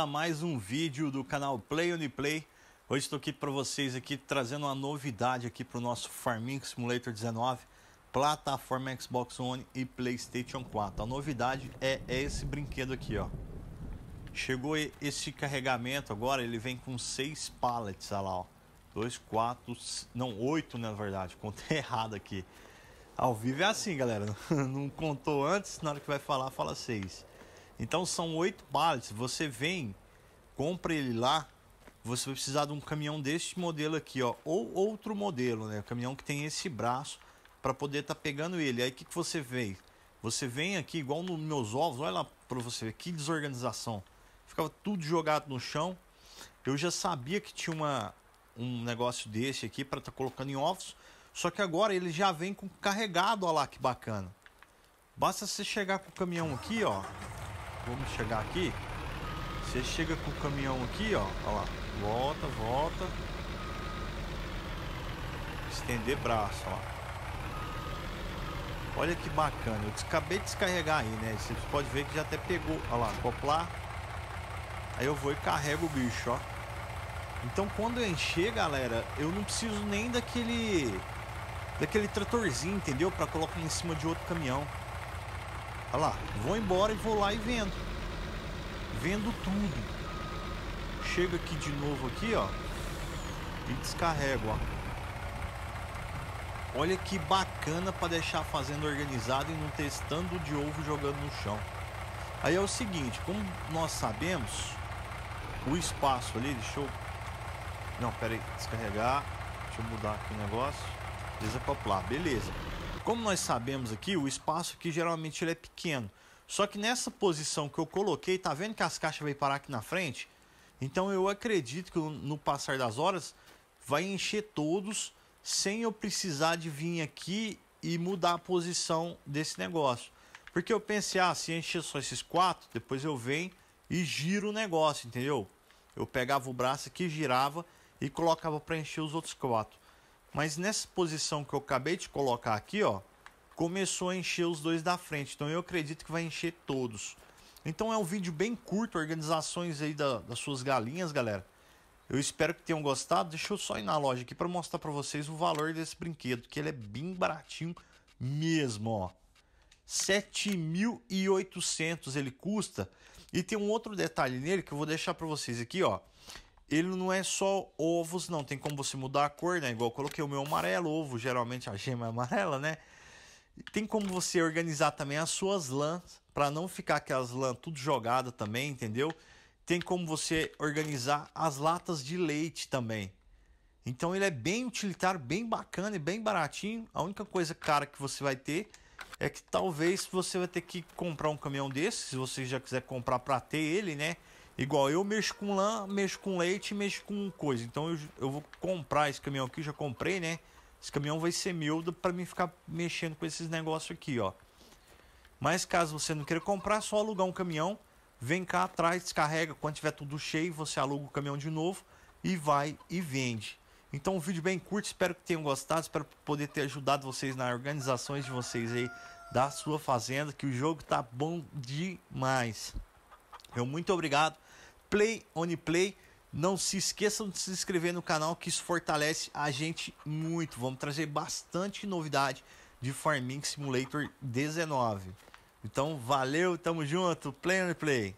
a mais um vídeo do canal Play Play. Hoje estou aqui para vocês aqui trazendo uma novidade aqui para o nosso Farming Simulator 19, plataforma Xbox One e PlayStation 4. A novidade é, é esse brinquedo aqui, ó. Chegou esse carregamento agora, ele vem com seis pallets, olha lá, ó. Dois, quatro, não, 8 na verdade, contei errado aqui. Ao vivo é assim, galera. Não contou antes, na hora que vai falar, fala 6. Então são oito pallets. Você vem, compra ele lá. Você vai precisar de um caminhão deste modelo aqui, ó, ou outro modelo, né? caminhão que tem esse braço para poder estar tá pegando ele. Aí o que, que você vê? Você vem aqui igual nos meus ovos, olha lá para você ver que desorganização. Ficava tudo jogado no chão. Eu já sabia que tinha uma, um negócio desse aqui para estar tá colocando em ovos. Só que agora ele já vem com carregado, olha lá que bacana. Basta você chegar com o caminhão aqui, ó. Vamos chegar aqui. Você chega com o caminhão aqui, ó. Olha lá. Volta, volta. Estender braço, ó. Olha que bacana. Eu acabei de descarregar aí, né? Você pode ver que já até pegou. Olha lá, coplar. Aí eu vou e carrego o bicho, ó. Então quando eu encher, galera, eu não preciso nem daquele daquele tratorzinho, entendeu? Para colocar em cima de outro caminhão. Olha lá, vou embora e vou lá e vendo. Vendo tudo. Chega aqui de novo aqui, ó. E descarrego, ó. Olha que bacana para deixar a fazenda organizada e não testando de ovo jogando no chão. Aí é o seguinte, como nós sabemos, o espaço ali, deixa eu... Não, pera aí, descarregar. Deixa eu mudar aqui o negócio. Desacoplar, beleza. Como nós sabemos aqui, o espaço aqui geralmente ele é pequeno. Só que nessa posição que eu coloquei, tá vendo que as caixas vai parar aqui na frente? Então eu acredito que no passar das horas vai encher todos sem eu precisar de vir aqui e mudar a posição desse negócio. Porque eu pensei, ah, se encher só esses quatro, depois eu venho e giro o negócio, entendeu? Eu pegava o braço aqui, girava e colocava para encher os outros quatro. Mas nessa posição que eu acabei de colocar aqui, ó, começou a encher os dois da frente. Então eu acredito que vai encher todos. Então é um vídeo bem curto, organizações aí da, das suas galinhas, galera. Eu espero que tenham gostado. Deixa eu só ir na loja aqui para mostrar para vocês o valor desse brinquedo, que ele é bem baratinho mesmo, ó. 7.800 ele custa. E tem um outro detalhe nele que eu vou deixar para vocês aqui, ó ele não é só ovos, não. Tem como você mudar a cor, né? Igual eu coloquei o meu amarelo, ovo, geralmente a gema é amarela, né? Tem como você organizar também as suas lãs, para não ficar aquelas lãs tudo jogada também, entendeu? Tem como você organizar as latas de leite também. Então ele é bem utilitário, bem bacana e bem baratinho. A única coisa cara que você vai ter é que talvez você vai ter que comprar um caminhão desse, se você já quiser comprar para ter ele, né? Igual eu mexo com lã, mexo com leite, mexo com coisa. Então eu, eu vou comprar esse caminhão aqui, já comprei, né? Esse caminhão vai ser meu para mim ficar mexendo com esses negócios aqui, ó. Mas caso você não queira comprar, é só alugar um caminhão. Vem cá atrás, descarrega. Quando tiver tudo cheio, você aluga o caminhão de novo e vai e vende. Então, um vídeo bem curto. Espero que tenham gostado. Espero poder ter ajudado vocês na organizações de vocês aí da sua fazenda. Que o jogo tá bom demais. Eu muito obrigado. Play on play. Não se esqueçam de se inscrever no canal que isso fortalece a gente muito. Vamos trazer bastante novidade de Farming Simulator 19. Então, valeu, tamo junto. Play on play.